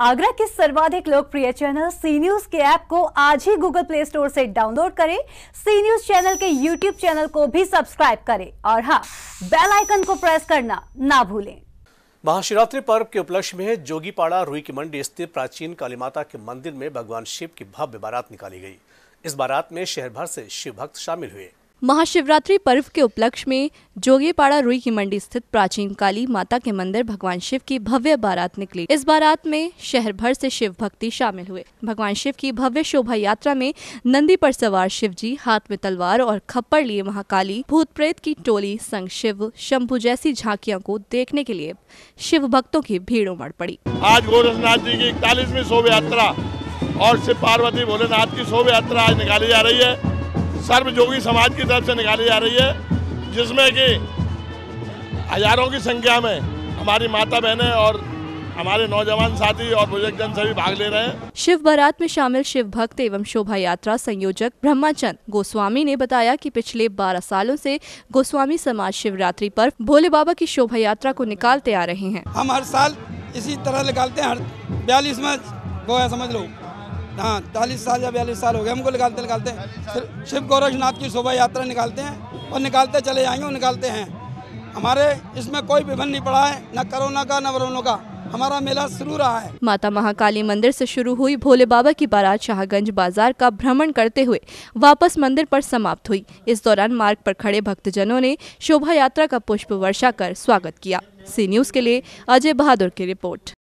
आगरा के सर्वाधिक लोकप्रिय चैनल सी न्यूज के ऐप को आज ही गूगल प्ले स्टोर से डाउनलोड करें सी न्यूज चैनल के यूट्यूब चैनल को भी सब्सक्राइब करें और हाँ बेल आइकन को प्रेस करना ना भूलें महाशिवरात्रि पर्व के उपलक्ष्य में जोगीपाड़ा रुई की मंडी स्थित प्राचीन काली माता के मंदिर में भगवान शिव की भव्य बारात निकाली गई इस बारात में शहर भर से शिव भक्त शामिल हुए महाशिवरात्रि पर्व के उपलक्ष्य में जोगीपाड़ा रुई की मंडी स्थित प्राचीन काली माता के मंदिर भगवान शिव की भव्य बारात निकली इस बारात में शहर भर से शिव भक्ति शामिल हुए भगवान शिव की भव्य शोभा यात्रा में नंदी पर सवार शिव जी हाथ में तलवार और खप्पर लिए महाकाली भूत प्रेत की टोली संग शिव शंभु जैसी झांकियों को देखने के लिए शिव भक्तों की भीड़ उमड़ पड़ी आज गोरखनाथ जी की इकतालीसवीं शोभा यात्रा और शिव पार्वती भोलेनाथ की शोभा यात्रा आज निकाली जा रही है सर्वजोगी समाज की तरफ से निकाली जा रही है जिसमें कि हजारों की संख्या में हमारी माता बहनें और हमारे नौजवान साथी और बुजुर्ग जन सभी भाग ले रहे हैं शिव बारात में शामिल शिव भक्त एवं शोभा यात्रा संयोजक ब्रह्माचंद गोस्वामी ने बताया कि पिछले 12 सालों से गोस्वामी समाज शिवरात्रि पर भोले बाबा की शोभा यात्रा को निकालते आ रहे हैं हम हर साल इसी तरह निकालते हैं हर बयालीसवा गोया समझ लो हाँ चालीस साल या बयालीस साल हो गए हमको निकालते निकालते शिव गोरखनाथ की शोभा यात्रा निकालते हैं और निकालते चले जाएंगे और निकालते हैं हमारे इसमें कोई विभन नहीं पड़ा है न कोरोना का न वरोना का हमारा मेला शुरू रहा है माता महाकाली मंदिर से शुरू हुई भोले बाबा की बारात शाहगंज बाजार का भ्रमण करते हुए वापस मंदिर पर समाप्त हुई इस दौरान मार्ग पर खड़े भक्तजनों ने शोभा यात्रा का पुष्प वर्षा कर स्वागत किया सी न्यूज के लिए अजय बहादुर की रिपोर्ट